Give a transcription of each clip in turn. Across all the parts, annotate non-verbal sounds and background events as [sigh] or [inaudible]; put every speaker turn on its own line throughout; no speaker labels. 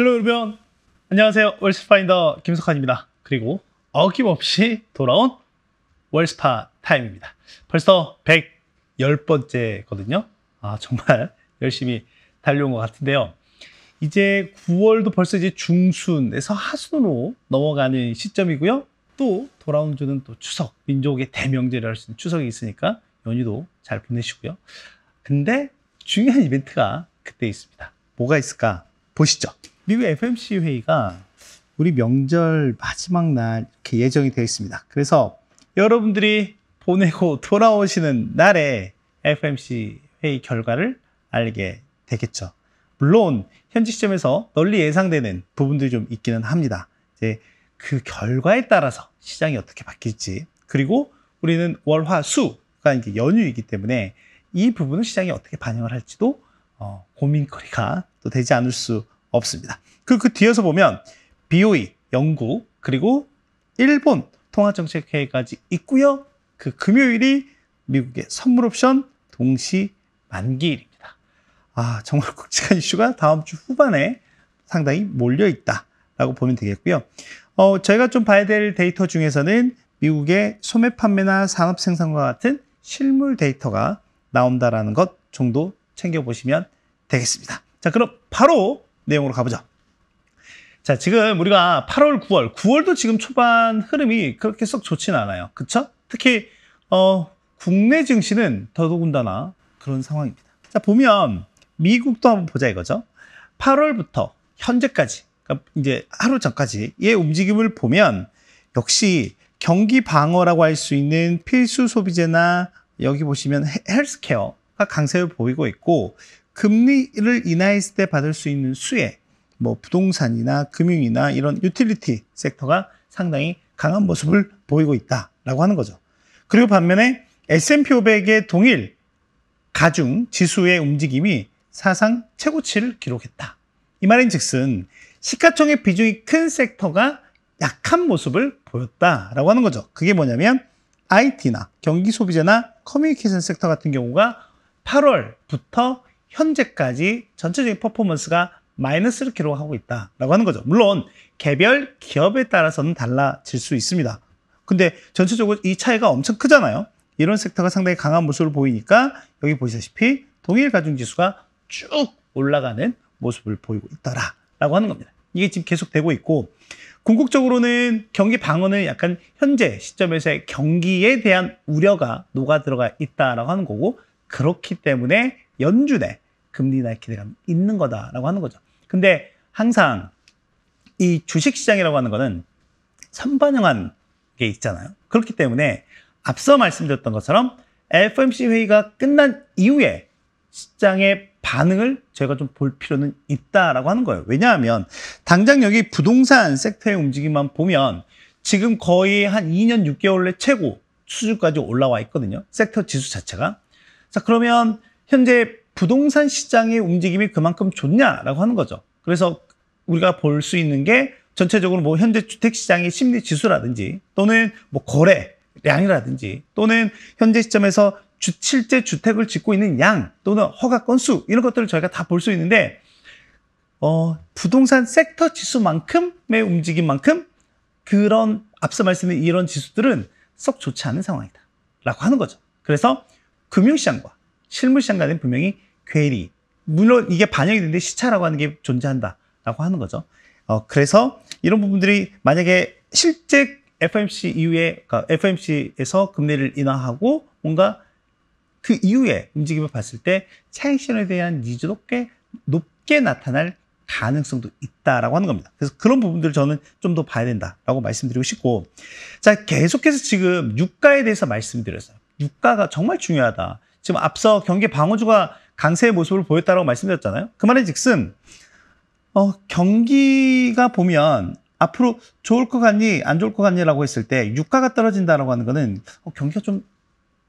헬로 여러분 안녕하세요 월스파인더 김석환입니다 그리고 어김없이 돌아온 월스파 타임입니다 벌써 110번째 거든요 아 정말 [laughs] 열심히 달려온 것 같은데요 이제 9월도 벌써 이제 중순에서 하순으로 넘어가는 시점이고요 또 돌아온 주는 또 추석 민족의 대명절이 할수 있는 추석이 있으니까 연휴도 잘 보내시고요 근데 중요한 이벤트가 그때 있습니다 뭐가 있을까 보시죠 미국 FMC 회의가 우리 명절 마지막 날 이렇게 예정이 되어 있습니다. 그래서 여러분들이 보내고 돌아오시는 날에 FMC 회의 결과를 알게 되겠죠. 물론 현지 시점에서 널리 예상되는 부분들이 좀 있기는 합니다. 이제 그 결과에 따라서 시장이 어떻게 바뀔지 그리고 우리는 월화수가 이제 연휴이기 때문에 이부분을 시장이 어떻게 반영을 할지도 어, 고민거리가 또 되지 않을 수 없습니다. 그, 그 뒤에서 보면 BOE, 영국, 그리고 일본 통화정책회의까지 있고요. 그 금요일이 미국의 선물 옵션 동시 만기일입니다. 아, 정말 굵직한 이슈가 다음 주 후반에 상당히 몰려 있다라고 보면 되겠고요. 어, 저희가 좀 봐야 될 데이터 중에서는 미국의 소매 판매나 산업 생산과 같은 실물 데이터가 나온다라는 것 정도 챙겨보시면 되겠습니다. 자, 그럼 바로 내용으로 가보죠 자, 지금 우리가 8월, 9월, 9월도 지금 초반 흐름이 그렇게 썩좋진 않아요. 그쵸? 특히 어, 국내 증시는 더더군다나 그런 상황입니다. 자, 보면 미국도 한번 보자 이거죠. 8월부터 현재까지, 그러니까 이제 하루 전까지의 움직임을 보면 역시 경기 방어라고 할 수 있는 필수 소비재나 여기 보시면 헬스케어가 강세를 보이고 있고 금리를 인하했을 때 받을 수 있는 수혜, 뭐 부동산이나 금융이나 이런 유틸리티 섹터가 상당히 강한 모습을 보이고 있다라고 하는 거죠. 그리고 반면에 S&P 500의 동일 가중 지수의 움직임이 사상 최고치를 기록했다. 이 말인즉슨 시가총액 비중이 큰 섹터가 약한 모습을 보였다라고 하는 거죠. 그게 뭐냐면 IT나 경기 소비재나 커뮤니케이션 섹터 같은 경우가 8월부터 현재까지 전체적인 퍼포먼스가 마이너스를 기록하고 있다라고 하는 거죠. 물론 개별 기업에 따라서는 달라질 수 있습니다. 근데 전체적으로 이 차이가 엄청 크잖아요. 이런 섹터가 상당히 강한 모습을 보이니까 여기 보시다시피 동일 가중지수가 쭉 올라가는 모습을 보이고 있더라라고 하는 겁니다. 이게 지금 계속되고 있고 궁극적으로는 경기 방어는 약간 현재 시점에서의 경기에 대한 우려가 녹아 들어가 있다라고 하는 거고 그렇기 때문에 연준의 금리 나하의기대감 있는 거다라고 하는 거죠. 근데 항상 이 주식 시장이라고 하는 거는 선반영한 게 있잖아요. 그렇기 때문에 앞서 말씀드렸던 것처럼 FMC 회의가 끝난 이후에 시장의 반응을 저희가 좀 볼 필요는 있다라고 하는 거예요. 왜냐하면 당장 여기 부동산 섹터의 움직임만 보면 지금 거의 한 2년 6개월 내 최고 수준까지 올라와 있거든요. 섹터 지수 자체가. 자, 그러면 현재 부동산 시장의 움직임이 그만큼 좋냐라고 하는 거죠. 그래서 우리가 볼 수 있는 게 전체적으로 뭐 현재 주택 시장의 심리 지수라든지 또는 뭐 거래량이라든지 또는 현재 시점에서 주, 실제 주택을 짓고 있는 양 또는 허가 건수 이런 것들을 저희가 다 볼 수 있는데 어, 부동산 섹터 지수만큼의 움직임만큼 그런 앞서 말씀드린 이런 지수들은 썩 좋지 않은 상황이다 라고 하는 거죠. 그래서 금융시장과 실물시장 간에는 분명히 괴리. 물론 이게 반영이 되는데 시차라고 하는 게 존재한다라고 하는 거죠. 어, 그래서 이런 부분들이 만약에 실제 FMC 이후에 그러니까 FMC에서 금리를 인하하고 뭔가 그 이후에 움직임을 봤을 때 차익실현에 대한 니즈도 꽤 높게 나타날 가능성도 있다라고 하는 겁니다. 그래서 그런 부분들을 저는 좀 더 봐야 된다라고 말씀드리고 싶고 자 계속해서 지금 유가에 대해서 말씀드렸어요. 유가가 정말 중요하다. 지금 앞서 경기 방어주가 강세의 모습을 보였다고 말씀드렸잖아요. 그 말의 즉슨 어, 경기가 보면 앞으로 좋을 것 같니 안 좋을 것 같니라고 했을 때 유가가 떨어진다라고 하는 거는 어, 경기가 좀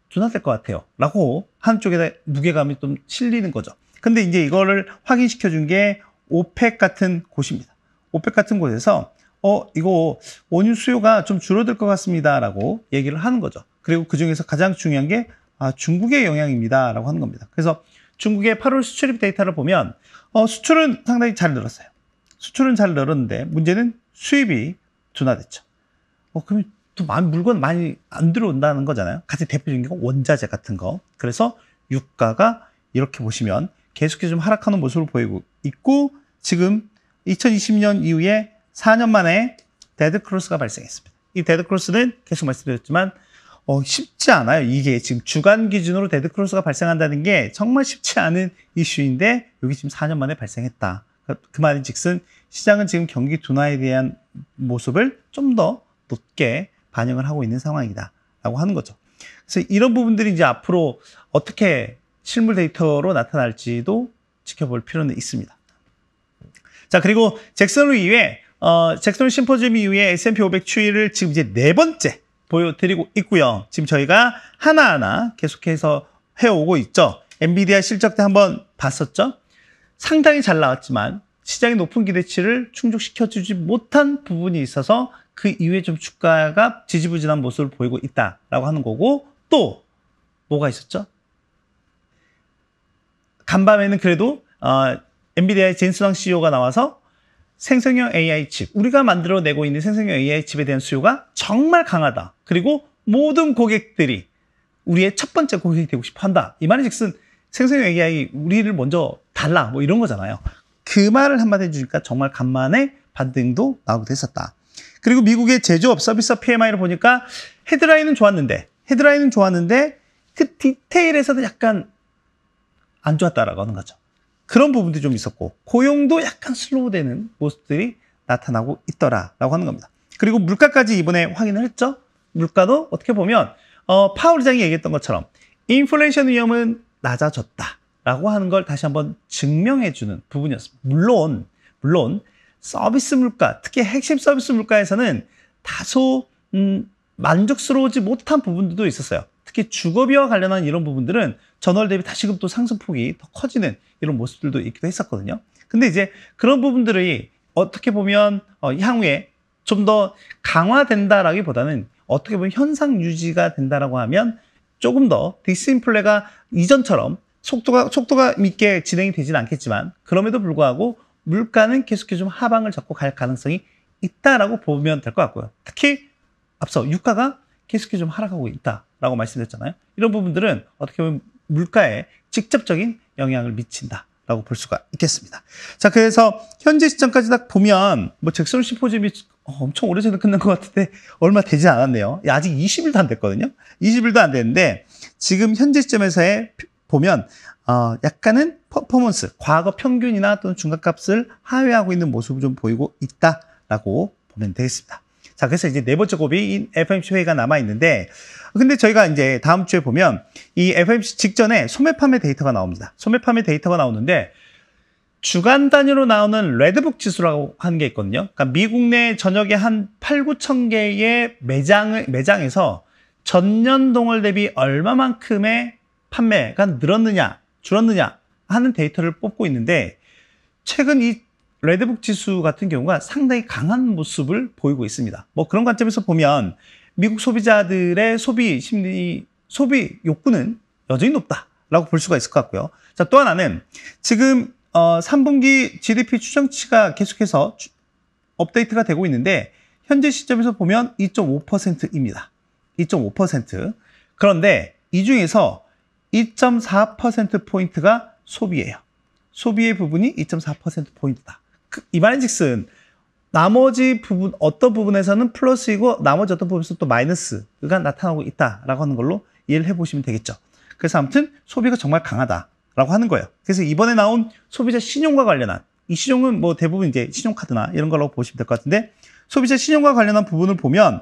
둔화될 것 같아요. 라고 한쪽에 다 무게감이 좀 실리는 거죠. 근데 이제 이거를 확인시켜 준게 오펙 같은 곳입니다. 오펙 같은 곳에서 어 이거 원유 수요가 좀 줄어들 것 같습니다라고 얘기를 하는 거죠. 그리고 그 중에서 가장 중요한 게 아, 중국의 영향입니다라고 하는 겁니다. 그래서 중국의 8월 수출입 데이터를 보면 어, 수출은 상당히 잘 늘었어요. 수출은 잘 늘었는데 문제는 수입이 둔화됐죠. 어, 그럼 또 많이, 물건 많이 안 들어온다는 거잖아요. 같이 대표적인 게 원자재 같은 거. 그래서 유가가 이렇게 보시면 계속해서 좀 하락하는 모습을 보이고 있고 지금 2020년 이후에 4년 만에 데드크로스가 발생했습니다. 이 데드크로스는 계속 말씀드렸지만 어, 쉽지 않아요. 이게 지금 주간 기준으로 데드크로스가 발생한다는 게 정말 쉽지 않은 이슈인데 여기 지금 4년 만에 발생했다. 그, 그 말인즉슨 시장은 지금 경기 둔화에 대한 모습을 좀 더 높게 반영을 하고 있는 상황이다라고 하는 거죠. 그래서 이런 부분들이 이제 앞으로 어떻게 실물 데이터로 나타날지도 지켜볼 필요는 있습니다. 자 그리고 잭슨홀 이외에 어, 잭슨홀 심포지엄 이후에 S&P 500 추이를 지금 이제 네 번째 보여드리고 있고요. 지금 저희가 하나하나 계속해서 해오고 있죠. 엔비디아 실적 때 한번 봤었죠. 상당히 잘 나왔지만 시장의 높은 기대치를 충족시켜주지 못한 부분이 있어서 그 이후에 좀 주가가 지지부진한 모습을 보이고 있다라고 하는 거고 또 뭐가 있었죠? 간밤에는 그래도 어, 엔비디아의 젠스왕 CEO가 나와서 생성형 AI 칩, 우리가 만들어내고 있는 생성형 AI 칩에 대한 수요가 정말 강하다. 그리고 모든 고객들이 우리의 첫 번째 고객이 되고 싶어 한다. 이 말인즉슨 생성형 AI 우리를 먼저 달라 뭐 이런 거잖아요. 그 말을 한마디 해주니까 정말 간만에 반등도 나오기도 했었다. 그리고 미국의 제조업 서비스업 PMI를 보니까 헤드라인은 좋았는데 헤드라인은 좋았는데 그 디테일에서도 약간 안 좋았다라고 하는 거죠. 그런 부분들이 좀 있었고 고용도 약간 슬로우되는 모습들이 나타나고 있더라라고 하는 겁니다. 그리고 물가까지 이번에 확인을 했죠. 물가도 어떻게 보면 어, 파월 장이 얘기했던 것처럼 인플레이션 위험은 낮아졌다라고 하는 걸 다시 한번 증명해주는 부분이었습니다. 물론 물론 서비스 물가 특히 핵심 서비스 물가에서는 다소 음, 만족스러우지 못한 부분들도 있었어요. 특히 주거비와 관련한 이런 부분들은 전월 대비 다시금 또 상승폭이 더 커지는 이런 모습들도 있기도 했었거든요. 근데 이제 그런 부분들이 어떻게 보면 어, 향후에 좀 더 강화된다라기보다는 어떻게 보면 현상 유지가 된다라고 하면 조금 더 디스인플레가 이전처럼 속도가 속도가 있게 진행이 되진 않겠지만 그럼에도 불구하고 물가는 계속해서 좀 하방을 잡고 갈 가능성이 있다라고 보면 될 것 같고요. 특히 앞서 유가가 계속해서 좀 하락하고 있다라고 말씀드렸잖아요. 이런 부분들은 어떻게 보면 물가에 직접적인 영향을 미친다. 라고 볼 수가 있겠습니다. 자, 그래서 현재 시점까지 딱 보면 뭐 잭슨 심포지움이 어, 엄청 오래전에 끝난 것 같은데 얼마 되지 않았네요. 예, 아직 20일도 안 됐거든요. 20일도 안 됐는데 지금 현재 시점에서의 보면 어, 약간은 퍼포먼스, 과거 평균이나 또는 중간값을 하회하고 있는 모습을 좀 보이고 있다라고 보면 되겠습니다. 자, 그래서 이제 네 번째 곱이 FMC 회의가 남아 있는데, 근데 저희가 이제 다음 주에 보면 이 FMC 직전에 소매 판매 데이터가 나옵니다. 소매 판매 데이터가 나오는데 주간 단위로 나오는 레드북 지수라고 하는 게 있거든요. 그러니까 미국 내 전역에 한 8, 9천 개의 매장 매장에서 전년 동월 대비 얼마만큼의 판매가 늘었느냐, 줄었느냐 하는 데이터를 뽑고 있는데 최근 이 레드북 지수 같은 경우가 상당히 강한 모습을 보이고 있습니다. 뭐 그런 관점에서 보면 미국 소비자들의 소비 심리, 소비 욕구는 여전히 높다라고 볼 수가 있을 것 같고요. 자, 또 하나는 지금 어, 3분기 GDP 추정치가 계속해서 추, 업데이트가 되고 있는데 현재 시점에서 보면 2.5%입니다. 2.5%. 그런데 이 중에서 2.4%포인트가 소비예요. 소비의 부분이 2.4%포인트다. 그, 이만인즉슨 나머지 부분 어떤 부분에서는 플러스이고 나머지 어떤 부분에서 또 마이너스가 나타나고 있다라고 하는 걸로 이해를 해보시면 되겠죠. 그래서 아무튼 소비가 정말 강하다라고 하는 거예요. 그래서 이번에 나온 소비자 신용과 관련한 이 신용은 뭐 대부분 이제 신용카드나 이런 걸로 보시면 될 것 같은데 소비자 신용과 관련한 부분을 보면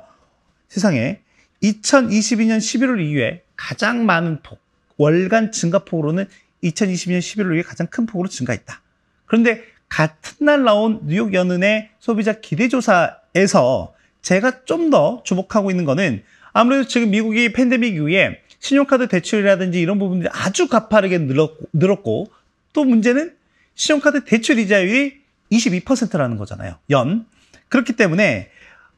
세상에 2022년 11월 이후에 가장 많은 폭 월간 증가폭으로는 2022년 11월 이후에 가장 큰 폭으로 증가했다. 그런데 같은 날 나온 뉴욕 연은의 소비자 기대조사에서 제가 좀 더 주목하고 있는 거는 아무래도 지금 미국이 팬데믹 이후에 신용카드 대출이라든지 이런 부분들이 아주 가파르게 늘었고, 늘었고 또 문제는 신용카드 대출 이자율이 22%라는 거잖아요. 연. 그렇기 때문에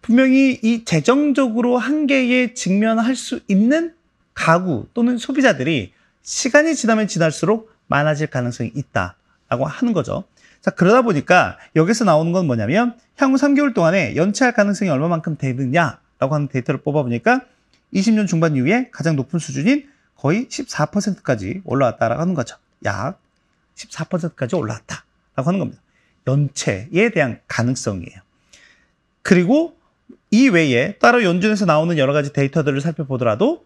분명히 이 재정적으로 한계에 직면할 수 있는 가구 또는 소비자들이 시간이 지나면 지날수록 많아질 가능성이 있다라고 하는 거죠. 자, 그러다 보니까 여기서 나오는 건 뭐냐면 향후 3개월 동안에 연체할 가능성이 얼마만큼 되느냐라고 하는 데이터를 뽑아보니까 20년 중반 이후에 가장 높은 수준인 거의 14%까지 올라왔다라고 하는 거죠. 약 14%까지 올라왔다라고 하는 겁니다. 연체에 대한 가능성이에요. 그리고 이 외에 따로 연준에서 나오는 여러 가지 데이터들을 살펴보더라도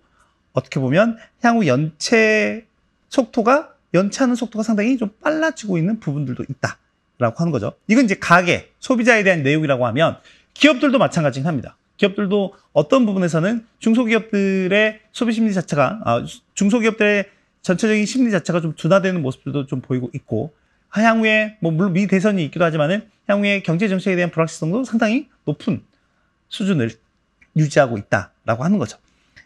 어떻게 보면 향후 연체 속도가 연체하는 속도가 상당히 좀 빨라지고 있는 부분들도 있다. 라고 하는 거죠. 이건 이제 가계, 소비자에 대한 내용이라고 하면 기업들도 마찬가지긴 합니다. 기업들도 어떤 부분에서는 중소기업들의 소비 심리 자체가, 아, 중소기업들의 전체적인 심리 자체가 좀 둔화되는 모습들도 좀 보이고 있고, 향후에, 뭐, 물론 미 대선이 있기도 하지만은 향후에 경제 정책에 대한 불확실성도 상당히 높은 수준을 유지하고 있다라고 하는 거죠.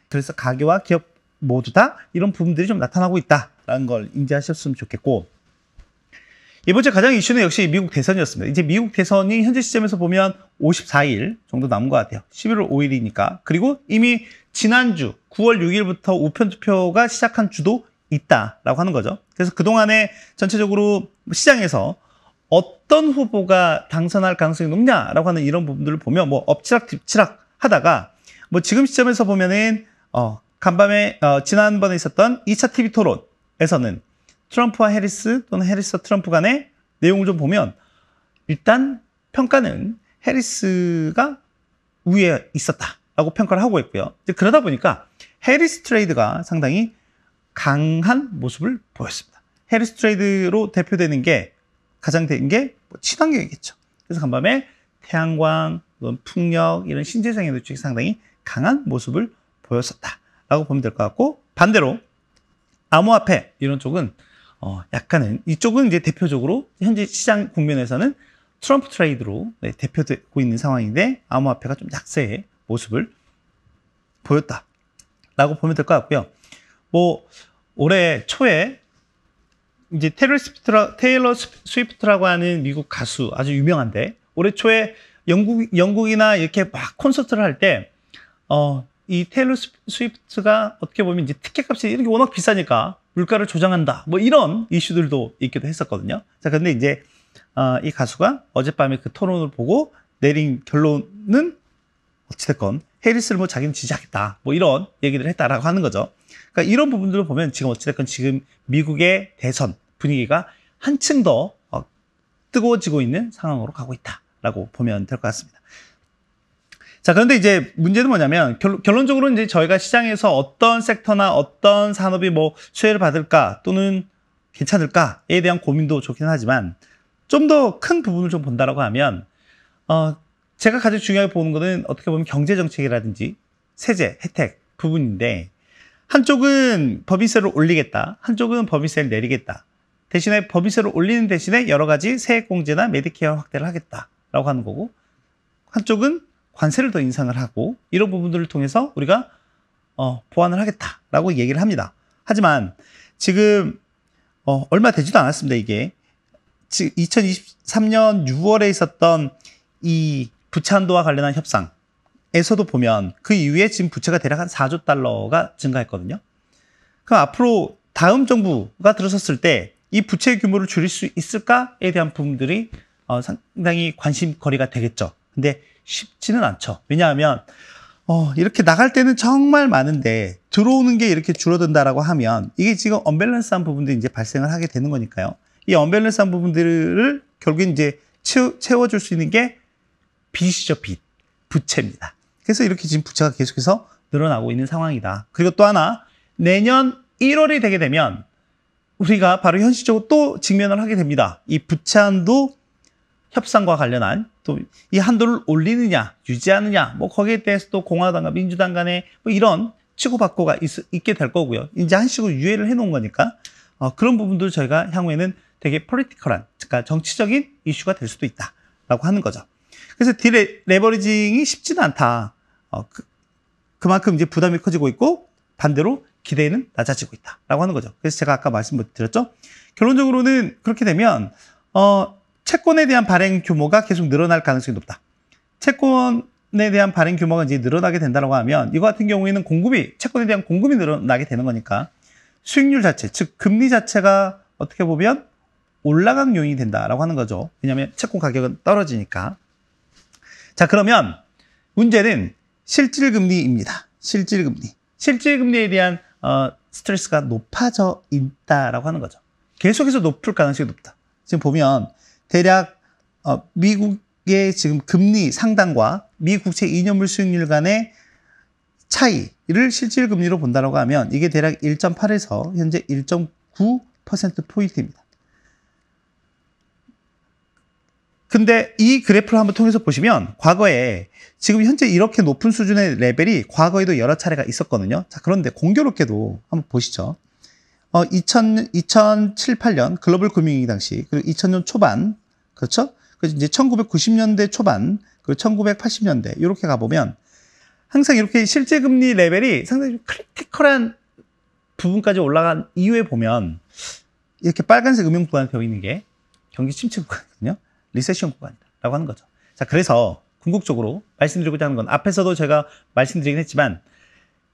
그래서 가계와 기업 모두 다 이런 부분들이 좀 나타나고 있다라는 걸 인지하셨으면 좋겠고, 이번 주 가장 이슈는 역시 미국 대선이었습니다. 이제 미국 대선이 현재 시점에서 보면 54일 정도 남은 것 같아요. 11월 5일이니까. 그리고 이미 지난주 9월 6일부터 우편 투표가 시작한 주도 있다라고 하는 거죠. 그래서 그동안에 전체적으로 시장에서 어떤 후보가 당선할 가능성이 높냐라고 하는 이런 부분들을 보면 뭐 엎치락뒤치락 하다가 뭐 지금 시점에서 보면은 어 간밤에 어 지난번에 있었던 2차 TV 토론에서는 트럼프와 해리스 또는 해리스와 트럼프 간의 내용을 좀 보면 일단 평가는 해리스가 위에 있었다라고 평가를 하고 있고요. 이제 그러다 보니까 해리스 트레이드가 상당히 강한 모습을 보였습니다. 해리스 트레이드로 대표되는 게 가장 된게 뭐 친환경이겠죠. 그래서 간밤에 태양광, 풍력 이런 신재생에 대이 상당히 강한 모습을 보였었다라고 보면 될 것 같고 반대로 암호화폐 이런 쪽은 어, 약간은 이쪽은 이제 대표적으로 현재 시장 국면에서는 트럼프 트레이드로 네, 대표되고 있는 상황인데 암호화폐가 좀 약세의 모습을 보였다라고 보면 될 것 같고요. 뭐 올해 초에 이제 테일러 스프트라 테일러 스위프트라고 하는 미국 가수 아주 유명한데 올해 초에 영국 영국이나 이렇게 막 콘서트를 할 때어이 테일러 스위프트가 어떻게 보면 이제 티켓값이 이렇게 워낙 비싸니까 물가를 조장한다뭐 이런 이슈들도 있기도 했었거든요. 자, 근데 이제 어, 이 가수가 어젯밤에 그 토론을 보고 내린 결론은 어찌됐건 해리스를 뭐 자기는 지지하겠다. 뭐 이런 얘기를 했다라고 하는 거죠. 그러니까 이런 부분들을 보면 지금 어찌됐건 지금 미국의 대선 분위기가 한층 더 어, 뜨거워지고 있는 상황으로 가고 있다라고 보면 될 것 같습니다. 자, 그런데 이제 문제는 뭐냐면 결론, 적으로 이제 저희가 시장에서 어떤 섹터나 어떤 산업이 뭐 수혜를 받을까 또는 괜찮을까에 대한 고민도 좋긴 하지만 좀 더 큰 부분을 좀 본다라고 하면 어, 제가 가장 중요하게 보는 것은 어떻게 보면 경제 정책이라든지 세제 혜택 부분인데 한쪽은 법인세를 올리겠다, 한쪽은 법인세를 내리겠다. 대신에 법인세를 올리는 대신에 여러 가지 세액공제나 메디케어 확대를 하겠다라고 하는 거고 한쪽은 관세를 더 인상을 하고 이런 부분들을 통해서 우리가 어, 보완을 하겠다라고 얘기를 합니다. 하지만 지금 어, 얼마 되지도 않았습니다. 이게 즉 2023년 6월에 있었던 이 부채 한도와 관련한 협상에서도 보면 그 이후에 지금 부채가 대략 한 4조 달러가 증가했거든요. 그럼 앞으로 다음 정부가 들어섰을 때 이 부채 규모를 줄일 수 있을까에 대한 부분들이 어, 상당히 관심거리가 되겠죠. 근데 쉽지는 않죠. 왜냐하면 어, 이렇게 나갈 때는 정말 많은데 들어오는 게 이렇게 줄어든다라고 하면 이게 지금 언밸런스한 부분들이 이제 발생을 하게 되는 거니까요. 이 언밸런스한 부분들을 결국 이제 채워, 줄수 있는 게 빚이죠, 빚. 부채입니다. 그래서 이렇게 지금 부채가 계속해서 늘어나고 있는 상황이다. 그리고 또 하나, 내년 1월이 되게 되면 우리가 바로 현실적으로 또 직면을 하게 됩니다. 이 부채한도 협상과 관련한 또 이 한도를 올리느냐 유지하느냐 뭐 거기에 대해서도 공화당과 민주당 간에 뭐 이런 치고받고가 있, 있 게될 거고요. 이제 한식으로 유예를 해놓은 거니까 어, 그런 부분도 저희가 향후에는 되게 포리티컬한 그러니까 정치적인 이슈가 될 수도 있다라고 하는 거죠. 그래서 디레버리징이 쉽지는 않다. 어, 그, 그만큼 이제 부담이 커지고 있고 반대로 기대는 낮아지고 있다라고 하는 거죠. 그래서 제가 아까 말씀드렸죠. 결론적으로는 그렇게 되면 어, 채권에 대한 발행 규모가 계속 늘어날 가능성이 높다. 채권에 대한 발행 규모가 이제 늘어나게 된다고 하면 이거 같은 경우에는 공급이 채권에 대한 공급이 늘어나게 되는 거니까 수익률 자체, 즉 금리 자체가 어떻게 보면 올라간 요인이 된다라고 하는 거죠. 왜냐하면 채권 가격은 떨어지니까. 자 그러면 문제는 실질금리입니다. 실질금리. 실질금리에 대한 어, 스트레스가 높아져 있다라고 하는 거죠. 계속해서 높을 가능성이 높다. 지금 보면 대략 어, 미국의 지금 금리 상당과미 국채 2년물 수익률 간의 차이를 실질 금리로 본다라고 하면 이게 대략 1.8에서 현재 1.9% 포인트입니다. 근데 이 그래프를 한번 통해서 보시면 과거에 지금 현재 이렇게 높은 수준의 레벨이 과거에도 여러 차례가 있었거든요. 자, 그런데 공교롭게도 한번 보시죠. 어, 2000, 2007, 8년 글로벌 금융위기 당시 그리고 2000년 초반 그렇죠? 그래서 이제 1990년대 초반, 그 1980년대 이렇게 가보면 항상 이렇게 실제 금리 레벨이 상당히 크리티컬한 부분까지 올라간 이후에 보면 이렇게 빨간색 음영 구간에 되어 있는 게 경기 침체 구간이거든요. 리세션 구간이라고 하는 거죠. 자, 그래서 궁극적으로 말씀드리고자 하는 건 앞에서도 제가 말씀드리긴 했지만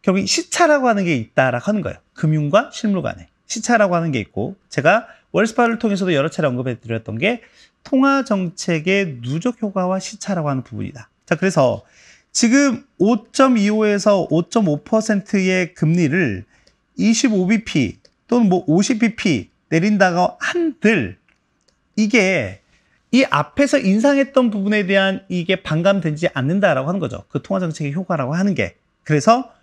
결국 시차라고 하는 게 있다라고 하는 거예요. 금융과 실물 간에 시차라고 하는 게 있고 제가 월스파를 통해서도 여러 차례 언급해 드렸던 게 통화 정책의 누적 효과와 시차라고 하는 부분이다. 자, 그래서 지금 5.25에서 5.5%의 금리를 25bp 또는 뭐 50bp 내린다고 한들 이게 이 앞에서 인상했던 부분에 대한 이게 반감되지 않는다라고 하는 거죠. 그 통화 정책의 효과라고 하는 게. 그래서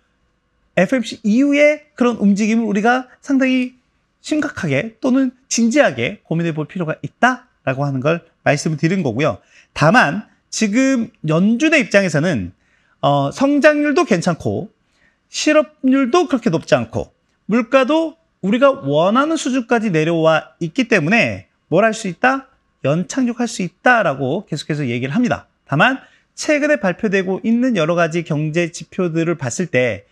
FMC 이후에 그런 움직임을 우리가 상당히 심각하게 또는 진지하게 고민해 볼 필요가 있다. 라고 하는 걸 말씀을 드린 거고요. 다만, 지금 연준의 입장에서는, 어, 성장률도 괜찮고, 실업률도 그렇게 높지 않고, 물가도 우리가 원하는 수준까지 내려와 있기 때문에 뭘 할 수 있다? 연착륙할 수 있다라고 계속해서 얘기를 합니다. 다만, 최근에 발표되고 있는 여러 가지 경제 지표들을 봤을 때,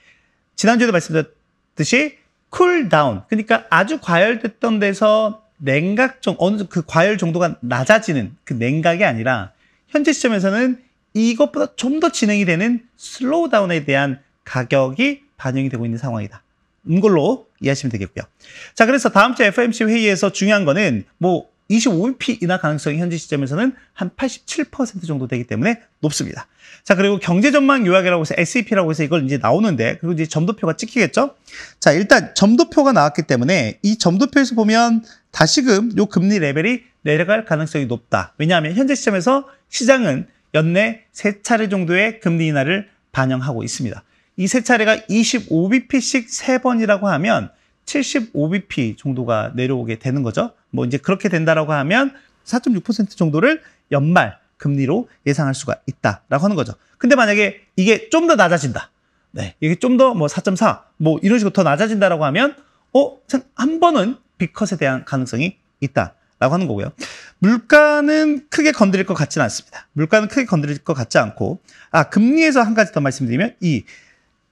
지난주에도 말씀드렸듯이, 쿨다운, 그러니까 아주 과열됐던 데서 냉각 정 어느 그 과열 정도가 낮아지는 그 냉각이 아니라 현재 시점에서는 이것보다 좀 더 진행이 되는 슬로우 다운에 대한 가격이 반영이 되고 있는 상황이다. 이걸로 음, 이해하시면 되겠고요. 자, 그래서 다음 주 FMC 회의에서 중요한 거는 뭐2 5 b p 인하 가능성이 현재 시점에서는 한 87% 정도 되기 때문에 높습니다. 자, 그리고 경제 전망 요약이라고 해서 SEP라고 해서 이걸 이제 나오는데 그리고 이제 점도표가 찍히겠죠? 자, 일단 점도표가 나왔기 때문에 이 점도표에서 보면 다시금 요 금리 레벨이 내려갈 가능성이 높다. 왜냐하면 현재 시점에서 시장은 연내 세 차례 정도의 금리 인하를 반영하고 있습니다. 이 세 차례가 25bp씩 세번이라고 하면 75bp 정도가 내려오게 되는 거죠. 뭐 이제 그렇게 된다라고 하면 4.6% 정도를 연말 금리로 예상할 수가 있다라고 하는 거죠. 근데 만약에 이게 좀 더 낮아진다. 네. 이게 좀 더 뭐 4.4, 뭐 이런 식으로 더 낮아진다라고 하면 어, 한 번은 비컷에 대한 가능성이 있다. 라고 하는 거고요. 물가는 크게 건드릴 것 같지는 않습니다. 물가는 크게 건드릴 것 같지 않고, 아, 금리에서 한 가지 더 말씀드리면, 이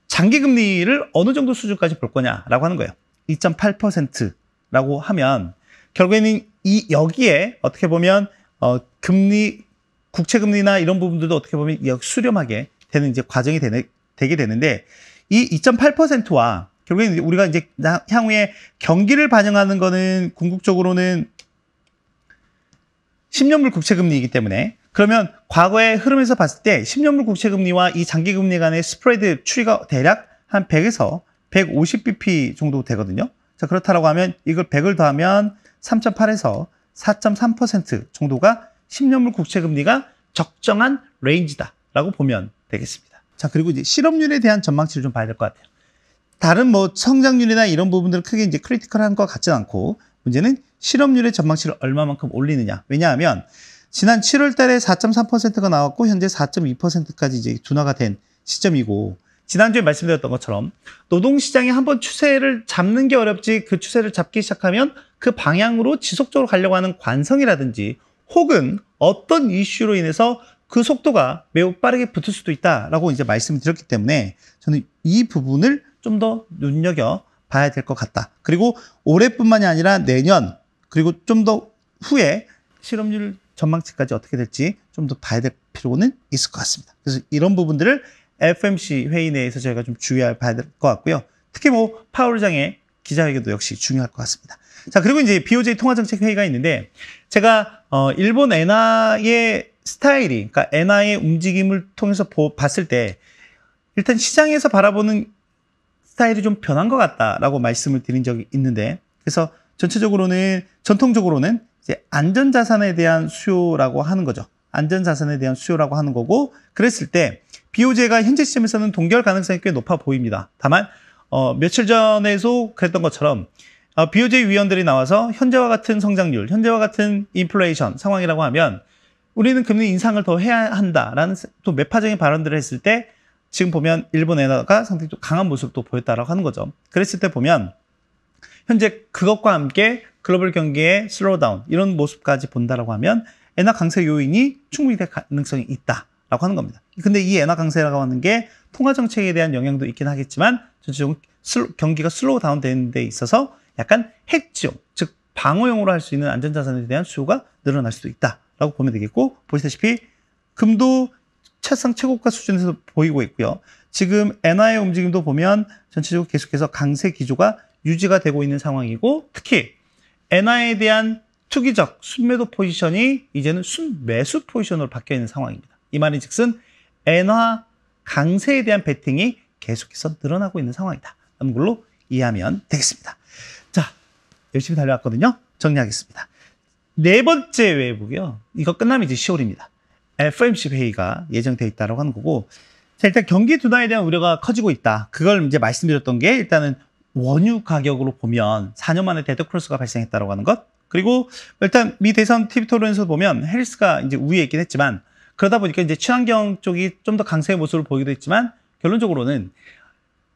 장기금리를 어느 정도 수준까지 볼 거냐라고 하는 거예요. 2.8%라고 하면 결국에는 이 여기에 어떻게 보면 어 금리 국채 금리나 이런 부분들도 어떻게 보면 수렴하게 되는 이제 과정이 되네, 되게 되는데 이 2.8%와 결국에는 우리가 이제 향후에 경기를 반영하는 거는 궁극적으로는 10년물 국채 금리이기 때문에 그러면 과거의 흐름에서 봤을 때 10년물 국채 금리와 이 장기 금리 간의 스프레드 추이가 대략 한 100에서 150bp 정도 되거든요. 자, 그렇다고 하면 이걸 100을 더하면 3.8에서 4.3% 정도가 10년물 국채 금리가 적정한 레인지다라고 보면 되겠습니다. 자, 그리고 이제 실업률에 대한 전망치를 좀 봐야 될 것 같아요. 다른 뭐 성장률이나 이런 부분들은 크게 이제 크리티컬한 것 같지는 않고 문제는 실업률의 전망치를 얼마만큼 올리느냐. 왜냐하면 지난 7월 달에 4.3%가 나왔고 현재 4.2%까지 이제 둔화가 된 시점이고 지난주에 말씀드렸던 것처럼 노동시장이 한번 추세를 잡는 게 어렵지 그 추세를 잡기 시작하면 그 방향으로 지속적으로 가려고 하는 관성이라든지 혹은 어떤 이슈로 인해서 그 속도가 매우 빠르게 붙을 수도 있다라고 이제 말씀드렸기 때문에 저는 이 부분을 좀 더 눈여겨 봐야 될 것 같다. 그리고 올해뿐만이 아니라 내년 그리고 좀 더 후에 실업률 전망치까지 어떻게 될지 좀 더 봐야 될 필요는 있을 것 같습니다. 그래서 이런 부분들을 FMC 회의 내에서 저희가 좀 주의할 바일 것 같고요. 특히 뭐 파월 장의 기자회견도 역시 중요할 것 같습니다. 자, 그리고 이제 BOJ 통화정책 회의가 있는데 제가 어 일본 엔화의 스타일이 그러니까 엔화의 움직임을 통해서 보, 봤을 때 일단 시장에서 바라보는 스타일이 좀 변한 것 같다라고 말씀을 드린 적이 있는데 그래서 전체적으로는 전통적으로는 이제 안전 자산에 대한 수요라고 하는 거죠. 안전 자산에 대한 수요라고 하는 거고 그랬을 때 비오제가 현재 시점에서는 동결 가능성이 꽤 높아 보입니다. 다만 어, 며칠 전에도 그랬던 것처럼 어, BOJ 위원들이 나와서 현재와 같은 성장률, 현재와 같은 인플레이션 상황이라고 하면 우리는 금리 인상을 더 해야 한다라는 또 매파적인 발언들을 했을 때 지금 보면 일본 엔화가 상당히 좀 강한 모습도 보였다라고 하는 거죠. 그랬을 때 보면 현재 그것과 함께 글로벌 경기의 슬로우다운 이런 모습까지 본다라고 하면 엔화 강세 요인이 충분히 될 가능성이 있다. 라고 하는 겁니다. 근데 이 엔화 강세라고 하는 게 통화 정책에 대한 영향도 있긴 하겠지만 전체적으로 경기가 슬로우 다운 되는 데 있어서 약간 핵지용, 즉 방어용으로 할 수 있는 안전자산에 대한 수요가 늘어날 수도 있다라고 보면 되겠고 보시다시피 금도 최상 최고가 수준에서 보이고 있고요. 지금 엔화의 움직임도 보면 전체적으로 계속해서 강세 기조가 유지가 되고 있는 상황이고 특히 엔화에 대한 투기적 순매도 포지션이 이제는 순매수 포지션으로 바뀌어 있는 상황입니다. 이 말인즉슨 엔화 강세에 대한 베팅이 계속해서 늘어나고 있는 상황이다. 라는 걸로 이해하면 되겠습니다. 자, 열심히 달려왔거든요. 정리하겠습니다. 네 번째 외부고요. 이거 끝나면 이제 10월입니다. FMC 회의가 예정돼 있다고 하는 거고 자, 일단 경기 둔화에 대한 우려가 커지고 있다. 그걸 이제 말씀드렸던 게 일단은 원유 가격으로 보면 4년 만에 데드 크로스가 발생했다고 하는 것. 그리고 일단 미 대선 TV 토론에서 보면 헬스가 이제 우위에 있긴 했지만 그러다 보니까 이제 친환경 쪽이 좀 더 강세의 모습을 보이기도 했지만 결론적으로는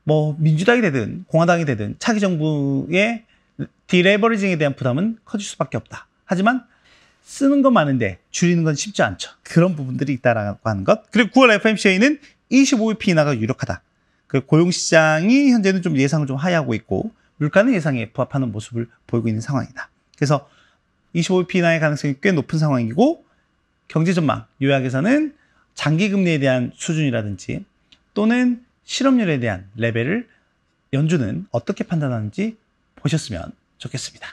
뭐 민주당이 되든 공화당이 되든 차기 정부의 디레버리징에 대한 부담은 커질 수밖에 없다. 하지만 쓰는 건 많은데 줄이는 건 쉽지 않죠. 그런 부분들이 있다라고 하는 것. 그리고 9월 FMCA는 25BP 인하가 유력하다. 그 고용 시장이 현재는 좀 예상을 좀하야하고 있고 물가는 예상에 부합하는 모습을 보이고 있는 상황이다. 그래서 25BP 인하의 가능성이 꽤 높은 상황이고 경제 전망 요약에서는 장기 금리에 대한 수준이라든지 또는 실업률에 대한 레벨을 연준은 어떻게 판단하는지 보셨으면 좋겠습니다.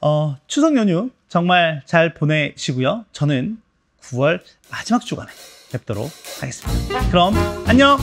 어, 추석 연휴 정말 잘 보내시고요. 저는 9월 마지막 주간에 뵙도록 하겠습니다. 그럼 안녕!